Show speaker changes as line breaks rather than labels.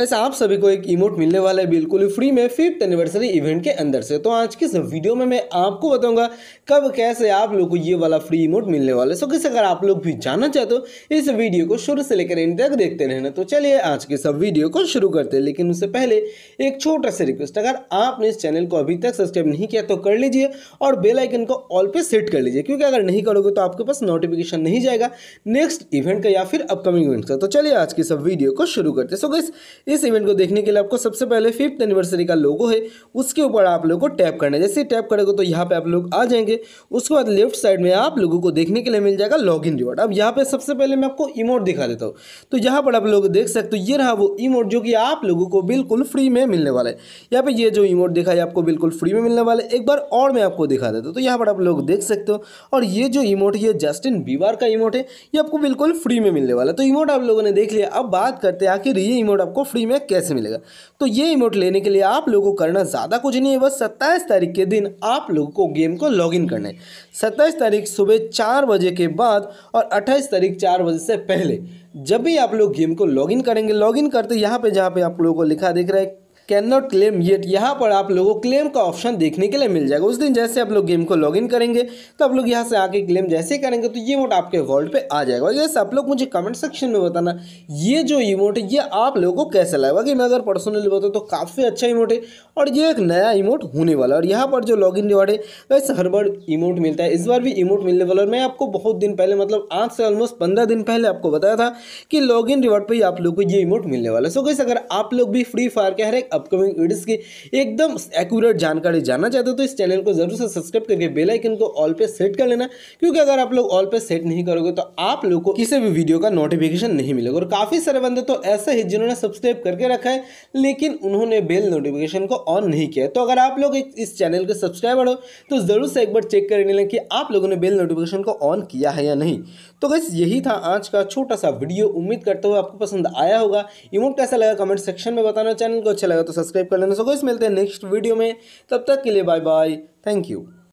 वैसे आप सभी को एक इमोट मिलने वाला है बिल्कुल ही फ्री में फिफ्थ एनिवर्सरी इवेंट के अंदर से तो आज के इस वीडियो में मैं आपको बताऊंगा कब कैसे आप लोग को ये वाला फ्री इमोट मिलने वाला है सो किस अगर आप लोग भी जानना चाहते हो इस वीडियो को शुरू से लेकर इन तक देखते रहना तो चलिए आज के सब वीडियो को शुरू करते हैं लेकिन उससे पहले एक छोटा सा रिक्वेस्ट अगर आपने इस चैनल को अभी तक सब्सक्राइब नहीं किया तो कर लीजिए और बेलाइकन को ऑल पे सेट कर लीजिए क्योंकि अगर नहीं करोगे तो आपके पास नोटिफिकेशन नहीं जाएगा नेक्स्ट इवेंट का या फिर अपकमिंग इवेंट का तो चलिए आज की सब वीडियो को शुरू करते सो किस इस इवेंट को देखने के लिए आपको सबसे पहले फिफ्थ एनिवर्सरी का लोगो है उसके ऊपर आप लोग को टैप करना है जैसे टैप करेगा तो यहाँ पे आप लोग आ जाएंगे उसके बाद लेफ्ट साइड में आप लोगों को देखने के लिए मिल जाएगा लॉग इन रिवॉर्ड अब यहाँ पे सबसे पहले मैं आपको इमोट दिखा देता हूँ तो यहाँ पर आप लोग देख सकते हो ये रहा वो इमोट जो कि आप लोगों को बिल्कुल फ्री में मिलने वाला है यहाँ पर ये जो इमोट दिखा है आपको बिल्कुल फ्री में मिलने वाला है एक बार और मैं आपको दिखा देता हूँ तो यहाँ पर आप लोग देख सकते हो और ये जो इमोट ये जस्टिन बीवार का इमोट है ये आपको बिल्कुल फ्री में मिलने वाला है तो इमोट आप लोगों ने देख लिया अब बात करते हैं आखिर ये इमोट आपको फ्री में कैसे मिलेगा तो ये इमोट लेने के लिए आप लोगों को करना ज़्यादा कुछ नहीं है बस सत्ताईस तारीख के दिन आप लोगों को गेम को लॉगिन करना है सत्ताईस तारीख सुबह चार बजे के बाद और अट्ठाईस तारीख चार बजे से पहले जब भी आप लोग गेम को लॉगिन करेंगे लॉगिन करते यहाँ पे जहाँ पे आप लोगों को लिखा देख रहा है कैन नॉट क्लेम येट यहाँ पर आप लोगों को क्लेम का ऑप्शन देखने के लिए मिल जाएगा उस दिन जैसे आप लोग गेम को लॉगिन करेंगे तो आप लोग यहाँ से आके क्लेम जैसे करेंगे तो ये इमोट आपके वॉल्ट पे आ जाएगा जैसे आप लोग मुझे कमेंट सेक्शन में बताना ये जो इमोट है ये आप लोगों को कैसे लगा कि मैं अगर पर्सनली बताऊँ तो काफ़ी अच्छा इमोट है और ये एक नया इमोट होने वाला है और यहाँ पर जो लॉग इन रिवॉर्ड है वैसे हर बार इमोट मिलता है इस बार भी इमोट मिलने वाला और मैं आपको बहुत दिन पहले मतलब आज से ऑलमोस्ट पंद्रह दिन पहले आपको बताया था कि लॉग इन रिवॉर्ड पर ही आप लोग को ये इमोट मिलने वाला है सो कैसे अगर आप लोग भी फ्री फायर के हर एक अपकमिंग वीडियोस की एकदम एक्यूरेट जानकारी जानना चाहते हो तो इस चैनल को जरूर से सब्सक्राइब करके बेलाइकन को ऑल पे सेट कर लेना क्योंकि अगर आप लोग ऑल पे सेट नहीं करोगे तो आप लोग को किसी भी वीडियो का नोटिफिकेशन नहीं मिलेगा और काफ़ी सारे बंदे तो ऐसे ही जिन्होंने सब्सक्राइब करके रखा है लेकिन उन्होंने बेल नोटिफिकेशन को ऑन नहीं किया तो अगर आप लोग इस चैनल के सब्सक्राइबर हो तो ज़रूर से एक बार चेक कर लें कि आप लोगों ने बेल नोटिफिकेशन को ऑन किया है या नहीं तो बस यही था आज का छोटा सा वीडियो उम्मीद करते हुए आपको पसंद आया होगा इमोट कैसा लगा कमेंट सेक्शन में बताना चैनल को अच्छा लगा तो तो सब्सक्राइब कर लेना सो गाइस मिलते हैं नेक्स्ट वीडियो में तब तक के लिए बाय बाय थैंक यू